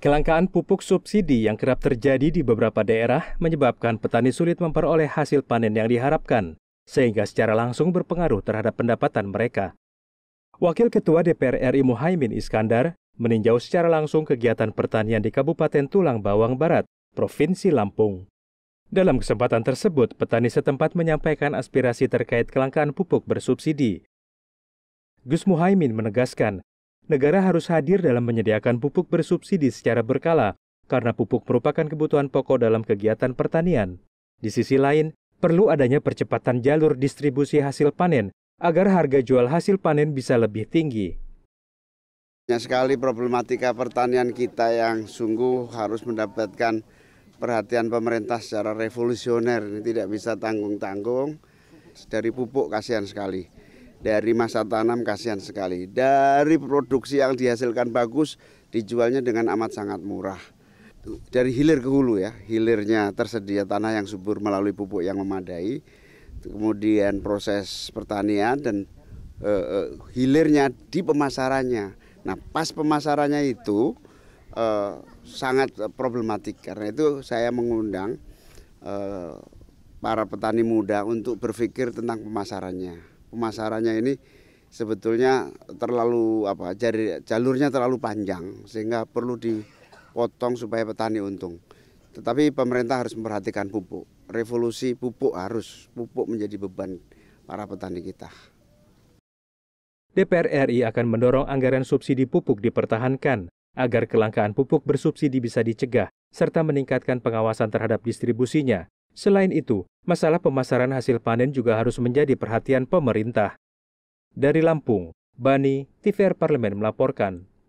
Kelangkaan pupuk subsidi yang kerap terjadi di beberapa daerah menyebabkan petani sulit memperoleh hasil panen yang diharapkan, sehingga secara langsung berpengaruh terhadap pendapatan mereka. Wakil Ketua DPR RI Muhaimin Iskandar meninjau secara langsung kegiatan pertanian di Kabupaten Tulang Bawang Barat, Provinsi Lampung. Dalam kesempatan tersebut, petani setempat menyampaikan aspirasi terkait kelangkaan pupuk bersubsidi. Gus Muhaimin menegaskan, negara harus hadir dalam menyediakan pupuk bersubsidi secara berkala karena pupuk merupakan kebutuhan pokok dalam kegiatan pertanian. Di sisi lain, perlu adanya percepatan jalur distribusi hasil panen agar harga jual hasil panen bisa lebih tinggi. Banyak sekali problematika pertanian kita yang sungguh harus mendapatkan perhatian pemerintah secara revolusioner. Ini tidak bisa tanggung-tanggung. Dari pupuk kasihan sekali dari masa tanam kasihan sekali. Dari produksi yang dihasilkan bagus dijualnya dengan amat sangat murah. Dari hilir ke hulu ya, hilirnya tersedia tanah yang subur melalui pupuk yang memadai, kemudian proses pertanian dan e, e, hilirnya di pemasarannya. Nah, pas pemasarannya itu e, sangat problematik karena itu saya mengundang para petani muda untuk berpikir tentang pemasarannya pemasarannya ini sebetulnya terlalu apa jari, jalurnya terlalu panjang sehingga perlu dipotong supaya petani untung. Tetapi pemerintah harus memperhatikan pupuk. Revolusi pupuk harus pupuk menjadi beban para petani kita. DPR RI akan mendorong anggaran subsidi pupuk dipertahankan agar kelangkaan pupuk bersubsidi bisa dicegah serta meningkatkan pengawasan terhadap distribusinya Selain itu, masalah pemasaran hasil panen juga harus menjadi perhatian pemerintah. Dari Lampung, Bani, TVR Parlemen melaporkan.